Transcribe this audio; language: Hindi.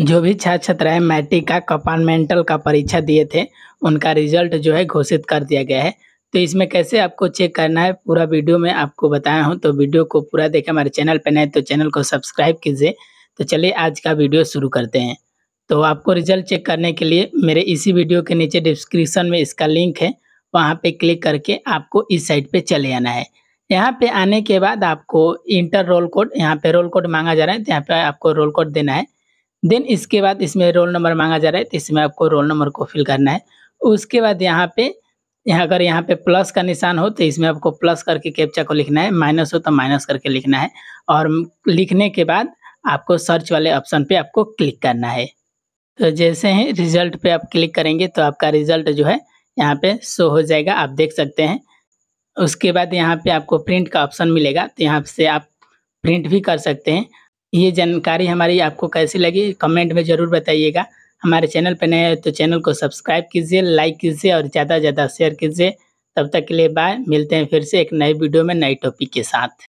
जो भी छात्र छात्राएं मैट्रिक का कंपार्टमेंटल का परीक्षा दिए थे उनका रिजल्ट जो है घोषित कर दिया गया है तो इसमें कैसे आपको चेक करना है पूरा वीडियो में आपको बताया हूँ तो वीडियो को पूरा देखें हमारे चैनल पर नए तो चैनल को सब्सक्राइब कीजिए तो चलिए आज का वीडियो शुरू करते हैं तो आपको रिजल्ट चेक करने के लिए मेरे इसी वीडियो के नीचे डिस्क्रिप्शन में इसका लिंक है वहाँ पे क्लिक करके आपको इस साइट पे चले आना है यहाँ पे आने के बाद आपको इंटर रोल कोड यहाँ पे रोल कोड मांगा जा रहा है तो यहाँ पे आपको रोल कोड देना है देन इसके बाद इसमें रोल नंबर मांगा जा रहा है तो इसमें आपको रोल नंबर को फिल करना है उसके बाद यहाँ पे यहाँ अगर यहाँ पे प्लस का निशान हो तो इसमें आपको प्लस करके कैप्चा को लिखना है माइनस हो तो माइनस करके लिखना है और लिखने के बाद आपको सर्च वाले ऑप्शन पे आपको क्लिक करना है तो जैसे ही रिजल्ट पे आप क्लिक करेंगे तो आपका रिजल्ट जो है यहाँ पे शो हो जाएगा आप देख सकते हैं उसके बाद यहाँ पे आपको प्रिंट का ऑप्शन मिलेगा तो यहाँ से आप प्रिंट भी कर सकते हैं ये जानकारी हमारी आपको कैसी लगी कमेंट में ज़रूर बताइएगा हमारे चैनल पर नए तो चैनल को सब्सक्राइब कीजिए लाइक कीजिए और ज़्यादा से ज़्यादा शेयर कीजिए तब तक के लिए बाय मिलते हैं फिर से एक नए वीडियो में नए टॉपिक के साथ